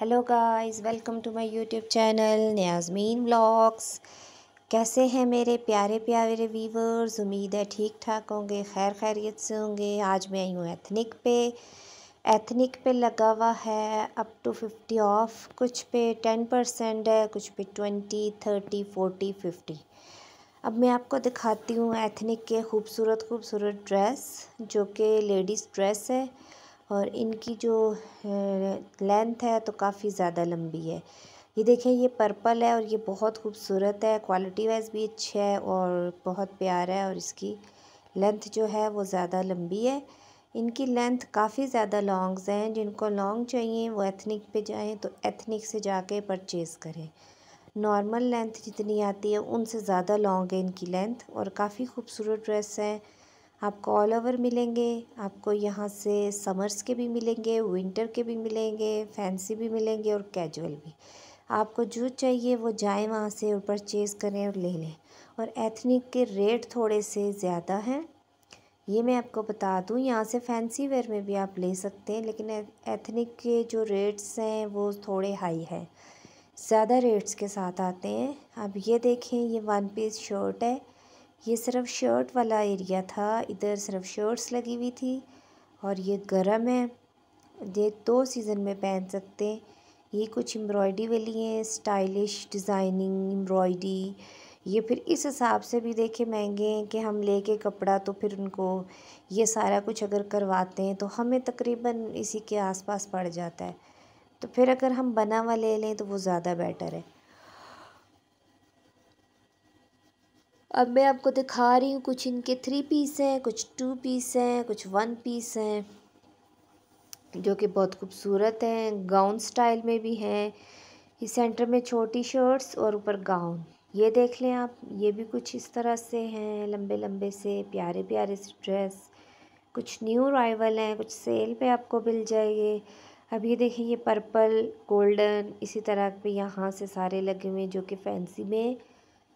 hello guys welcome to my YouTube channel न्याजमीन blogs कैसे हैं मेरे प्यारे प्यारे वीवर्स उम्मीद है ठीक ठाक होंगे खैर खैरियत से होंगे आज मैं आई हूँ एथनिक पे एथनिक पे लगा हुआ है अप टू फिफ्टी ऑफ कुछ पे टेन परसेंट है कुछ पे ट्वेंटी थर्टी फोर्टी फिफ्टी अब मैं आपको दिखाती हूँ एथनिक के खूबसूरत खूबसूरत ड्रेस जो कि लेडीज़ ड्रेस है और इनकी जो लेंथ है तो काफ़ी ज़्यादा लंबी है ये देखें ये पर्पल है और ये बहुत खूबसूरत है क्वालिटी वाइज भी अच्छा है और बहुत प्यारा है और इसकी लेंथ जो है वो ज़्यादा लंबी है इनकी लेंथ काफ़ी ज़्यादा लॉन्ग्स हैं जिनको लॉन्ग चाहिए वो एथनिक पे जाएं तो एथनिक से जाके परचेज़ करें नॉर्मल लेंथ जितनी आती है उनसे ज़्यादा लॉन्ग है इनकी लेंथ और काफ़ी खूबसूरत ड्रेस है आपको ऑल ओवर मिलेंगे आपको यहाँ से समर्स के भी मिलेंगे विंटर के भी मिलेंगे फैंसी भी मिलेंगे और कैजुअल भी आपको जो चाहिए वो जाए वहाँ से और परचेज़ करें और ले लें और एथनिक के रेट थोड़े से ज़्यादा हैं ये मैं आपको बता दूं यहाँ से फैंसी वेयर में भी आप ले सकते हैं लेकिन एथनिक के जो रेट्स हैं वो थोड़े हाई हैं ज़्यादा रेट्स के साथ आते हैं अब ये देखें ये वन पीस शर्ट है ये सिर्फ शर्ट वाला एरिया था इधर सिर्फ शर्ट्स लगी हुई थी और ये गर्म है ये दो सीज़न में पहन सकते हैं ये कुछ एम्ब्रॉयडरी वाली है स्टाइलिश डिज़ाइनिंग एम्ब्रॉयडरी ये फिर इस हिसाब से भी देखे महंगे हैं कि हम लेके कपड़ा तो फिर उनको ये सारा कुछ अगर करवाते हैं तो हमें तकरीबन इसी के आसपास पड़ जाता है तो फिर अगर हम बना हुआ ले लें तो वो ज़्यादा बेटर है अब मैं आपको दिखा रही हूँ कुछ इनके थ्री पीस हैं कुछ टू पीस हैं कुछ वन पीस हैं जो कि बहुत खूबसूरत हैं गाउन स्टाइल में भी हैं ये सेंटर में छोटी शर्ट्स और ऊपर गाउन ये देख लें आप ये भी कुछ इस तरह से हैं लंबे लंबे से प्यारे प्यारे से ड्रेस कुछ न्यू राइवल हैं कुछ सेल पे आपको मिल जाएंगे अब ये देखिए ये पर्पल गोल्डन इसी तरह पे यहाँ से सारे लगे हुए हैं जो कि फैंसी में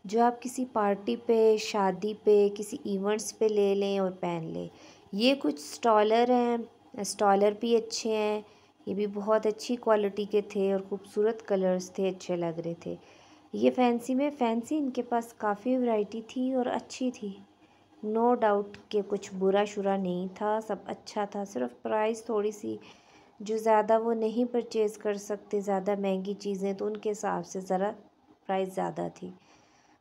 जो आप किसी पार्टी पे शादी पे किसी इवेंट्स पे ले लें और पहन लें ये कुछ स्टॉलर हैं स्टॉलर भी अच्छे हैं ये भी बहुत अच्छी क्वालिटी के थे और ख़ूबसूरत कलर्स थे अच्छे लग रहे थे ये फैंसी में फैंसी इनके पास काफ़ी वैरायटी थी और अच्छी थी नो डाउट के कुछ बुरा शुरा नहीं था सब अच्छा था सिर्फ प्राइस थोड़ी सी जो ज़्यादा वो नहीं परचेज़ कर सकते ज़्यादा महंगी चीज़ें तो उनके हिसाब से ज़रा प्राइस ज़्यादा थी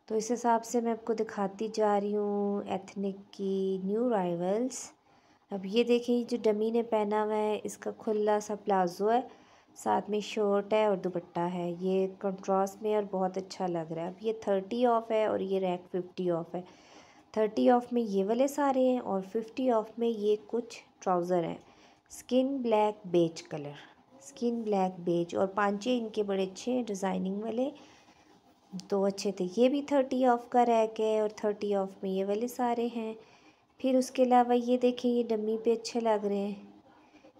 तो इस हिसाब से मैं आपको दिखाती जा रही हूँ एथनिक की न्यू राइवल्स अब ये देखें जो डमी ने पहना हुआ है इसका खुला सा प्लाजो है साथ में शर्ट है और दुपट्टा है ये कंट्रास्ट में और बहुत अच्छा लग रहा है अब ये थर्टी ऑफ़ है और ये रैक फिफ्टी ऑफ़ है थर्टी ऑफ़ में ये वाले सारे हैं और फिफ्टी ऑफ़ में ये कुछ ट्राउज़र हैं skin black beige colour skin black beige और पांचे इनके बड़े अच्छे हैं डिज़ाइनिंग वाले दो तो अच्छे थे ये भी थर्टी ऑफ का रह गए और थर्टी ऑफ में ये वाले सारे हैं फिर उसके अलावा ये देखें ये डमी पे अच्छे लग रहे हैं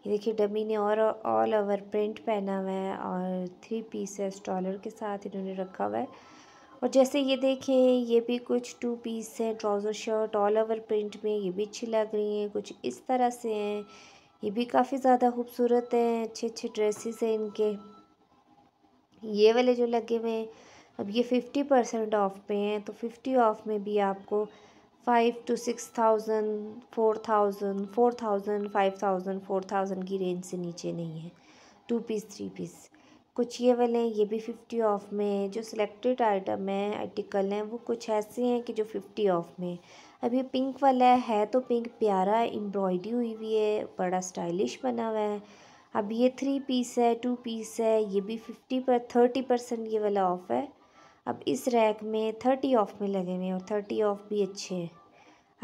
ये देखिए डमी ने और ऑल ओवर प्रिंट पहना हुआ है और थ्री पीसेस डॉलर के साथ इन्होंने रखा हुआ है और जैसे ये देखें ये भी कुछ टू पीस हैं trouser shirt all over print में ये भी अच्छी लग रही हैं कुछ इस तरह से हैं ये भी काफ़ी ज़्यादा खूबसूरत हैं अच्छे अच्छे ड्रेसेस हैं इनके ये वाले जो लगे हुए हैं अब ये फ़िफ्टी परसेंट ऑफ़ पे हैं तो फिफ्टी ऑफ़ में भी आपको five two six thousand four thousand four thousand five thousand four thousand की रेंज से नीचे नहीं है टू पीस थ्री पीस कुछ ये वाले हैं ये भी फिफ्टी ऑफ़ में है जो सिलेक्टेड आइटम है आर्टिकल हैं वो कुछ ऐसे हैं कि जो फिफ्टी ऑफ़ में अब ये पिंक वाला है तो पिंक प्यारा एम्ब्रॉयडरी हुई हुई है बड़ा स्टाइलिश बना हुआ है अब ये थ्री पीस है टू पीस है ये भी फिफ्टी पर थर्टी परसेंट ये वाला ऑफ़ है अब इस रैक में थर्टी ऑफ में लगे हुए हैं और थर्टी ऑफ भी अच्छे हैं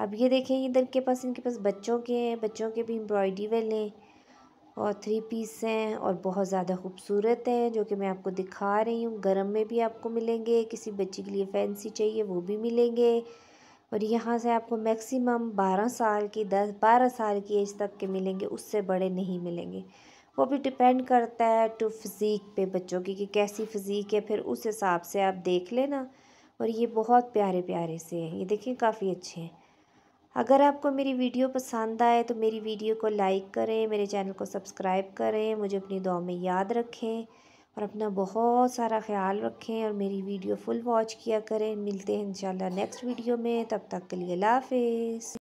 अब ये देखें इधर के पास इनके पास बच्चों के हैं बच्चों के भी एम्ब्रॉयडरी वाले हैं और थ्री पीस हैं और बहुत ज़्यादा खूबसूरत हैं जो कि मैं आपको दिखा रही हूँ गर्म में भी आपको मिलेंगे किसी बच्चे के लिए फैंसी चाहिए वो भी मिलेंगे और यहाँ से आपको मैक्सिमम बारह साल की दस बारह साल की एज तक के मिलेंगे उससे बड़े नहीं मिलेंगे वो भी डिपेंड करता है टू फिज़ीक पे बच्चों की कि कैसी फिज़ीक है फिर उस हिसाब से आप देख लेना और ये बहुत प्यारे प्यारे से हैं ये देखें काफ़ी अच्छे हैं अगर आपको मेरी वीडियो पसंद आए तो मेरी वीडियो को लाइक करें मेरे चैनल को सब्सक्राइब करें मुझे अपनी दुआ में याद रखें और अपना बहुत सारा ख्याल रखें और मेरी वीडियो फुल वॉच किया करें मिलते हैं इंशाल्लाह नेक्स्ट वीडियो में तब तक के लिए लाफिज़